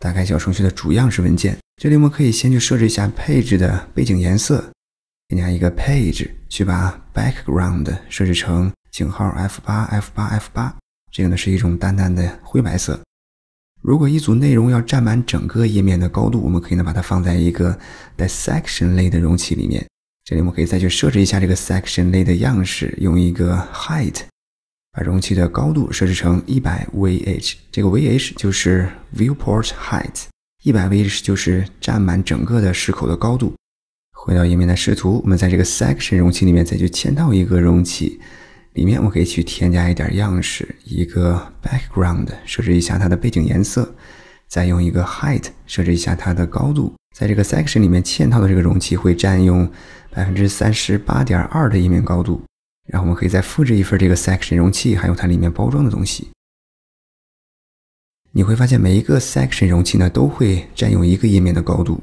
打开小程序的主样式文件，这里我们可以先去设置一下配置的背景颜色，添加一个 page，去把 background 设置成井号 f8 f8 f8，这个呢是一种淡淡的灰白色。如果一组内容要占满整个页面的高度，我们可以呢把它放在一个 section 类的容器里面，这里我们可以再去设置一下这个 section 类的样式，用一个 height。把容器的高度设置成一百 vh，这个 vh 就是 viewport height，一百 vh 就是占满整个的视口的高度。回到页面的视图，我们在这个 section 容器里面再去嵌套一个容器，里面我可以去添加一点样式，一个 background 设置一下它的背景颜色，再用一个 height 设置一下它的高度。在这个 section 里面嵌套的这个容器会占用百分之三十八点二的页面高度。然后我们可以再复制一份这个 section 容器，还有它里面包装的东西。你会发现每一个 section 容器呢，都会占用一个页面的高度。